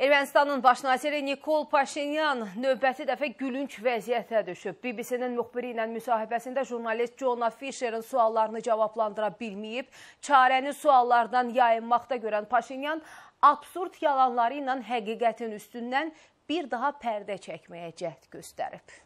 Ermənistanın baş naziri Nikol Paşinyan növbəti dəfə gülünc vəziyyətə düşüb. BBC-nin müxbiri ilə müsahibəsində jurnalist Jona Fisherin suallarını cavablandıra bilməyib, çarəni suallardan yayınmaqda görən Paşinyan absurd yalanları ilə həqiqətin üstündən bir daha pərdə çəkməyə cəhd göstərib.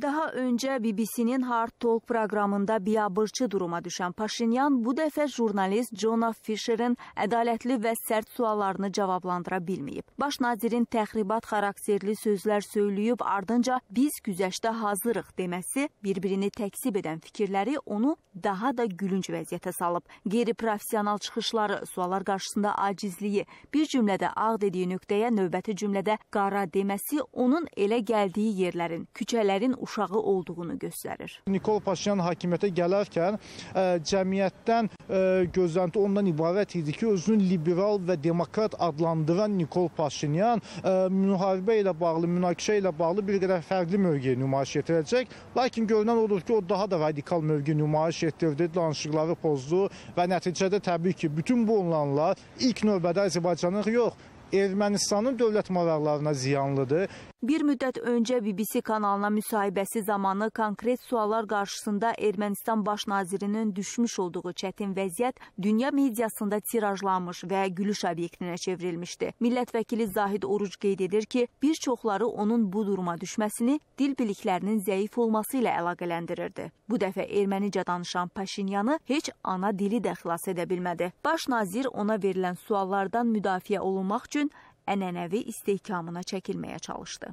Daha öncə BBC-nin Hard Talk proqramında biabırçı duruma düşən Paşinyan bu dəfə jurnalist Jonah Fisherin ədalətli və sərt suallarını cavablandıra bilməyib. Baş nazirin təxribat xarakterli sözlər söyləyib, ardınca biz güzəştə hazırıq deməsi bir-birini təksib edən fikirləri onu daha da gülünc vəziyyətə salıb. Qeyri-professional çıxışları, suallar qarşısında acizliyi, bir cümlədə ağ dediyi nöqtəyə növbəti cümlədə qara deməsi onun elə gəldiyi yerlərin, küçələrin uşağı olduğunu göstərir. Nikol Paşinyan hakimiyyətə gələrkən e, cəmiyyətdən e, gözlənti ondan ibarət idi ki, özünü liberal və demokrat adlandıran Nikol Paşinyan e, müharibə ilə bağlı, münaqişə ilə bağlı bir qədər fərqli mövqeyi nümayiş etdirəcək. Lakin görünən odur ki, o daha da radikal mövqe nümayiş etdirdi, danışıqları pozdu və nəticədə təbii ki, bütün bu onlanlar ilk növbədə Azərbaycanın yox, Ermənistanın dövlət maraqlarına ziyanlıdır. Bir müddət öncə BBC kanalına müsahibəsi zamanı konkret suallar qarşısında Ermənistan baş nazirinin düşmüş olduğu çətin vəziyyət dünya mediasında tirajlanmış və gülüş obyektinə çevrilmişdi. Millət vəkili Zahid Oruc qeyd edir ki, bir çoxları onun bu duruma düşməsini dil biliklərinin zəif olması ilə əlaqələndirirdi. Bu dəfə ermənicə danışan Paşinyanı heç ana dili də xilas edə bilmədi. Baş nazir ona verilən suallardan müdafiə olunmaq üçün üçün ənənəvi istehkamına çəkilməyə çalışdı.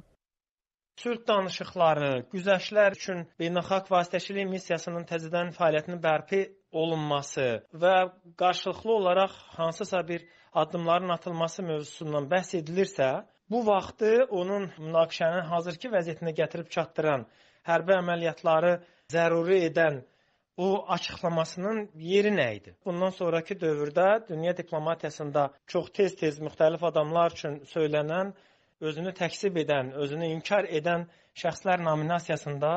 Sülh danışıqları, güzəştlər üçün beynəlxalq vasitəçilik missiyasının təzədən fəaliyyətinin bərpa olunması və qarşılıqlı olaraq hansısa bir addımların atılması mövzusundan bəhs edilirsə, bu vaxtı onun münaqişənin hazırki vəziyyətinə gətirib çatdıran hərbi əməliyyatları zəruri edən bu açıqlamasının yeri nə idi? Bundan sonrakı dövrdə dünya diplomatiyasında çox tez-tez müxtəlif adamlar üçün söylənən, özünü təksib edən, özünü inkar edən şəxslər nominasiyasında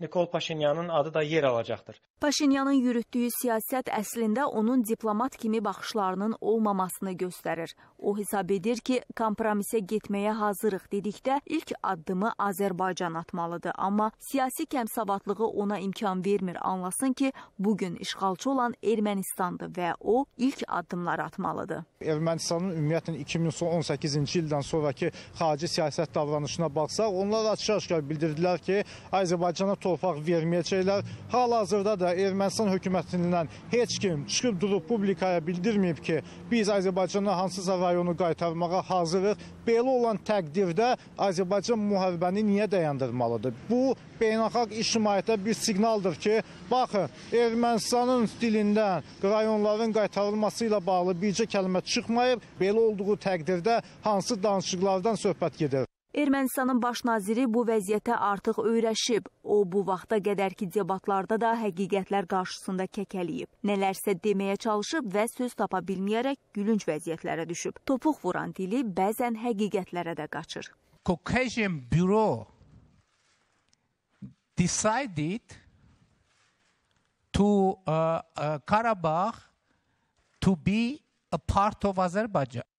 Nikol Paşinyanın adı da yer alacaqdır. Paşinyanın yürütdüyü siyasət əslində onun diplomat kimi baxışlarının olmamasını göstərir. O hesab edir ki, kompromisə getməyə hazırıq dedikdə ilk addımı Azərbaycan atmalıdır, amma siyasi kəmsavadlığı ona imkan vermir. Anlasın ki, bu gün işğalçı olan Ermənistandır və o ilk addımları atmalıdır. Ermənistanın ümumiyyətlə 2018-ci ildən sonrakı xarici siyasət davranışına baxsaq, onlar açıq-aşkar bildirdilər ki, Azərbaycana toxunur torpaq verməyəcəklər. Hal-hazırda da Ermənistan hökumətindən heç kim çıxıb durub publikaya bildirməyib ki, biz Azərbaycana hansısa rayonu qaytarmağa hazırıq. Belə olan təqdirdə Azərbaycan müharibəni niyə dayandırmalıdır? Bu beynəlxalq ictimaiyyətə bir siqnaldır ki, baxın, Ermənistanın dilindən rayonların qaytarılması ilə bağlı bircə kəlmə çıxmayıb. Belə olduğu təqdirdə hansı danışıqlardan söhbət gedir? Ermənistanın baş naziri bu vəziyyətə artıq öyrəşib. O, bu vaxta qədərki debatlarda da həqiqətlər qarşısında kəkəliyib. Nələrsə deməyə çalışıb və söz tapa bilməyərək gülünc vəziyyətlərə düşüb. Topuq vuran dili bəzən həqiqətlərə də qaçır. Caucasian Bureau decided to uh, uh, Karabakh to be a part of Azerbaijan.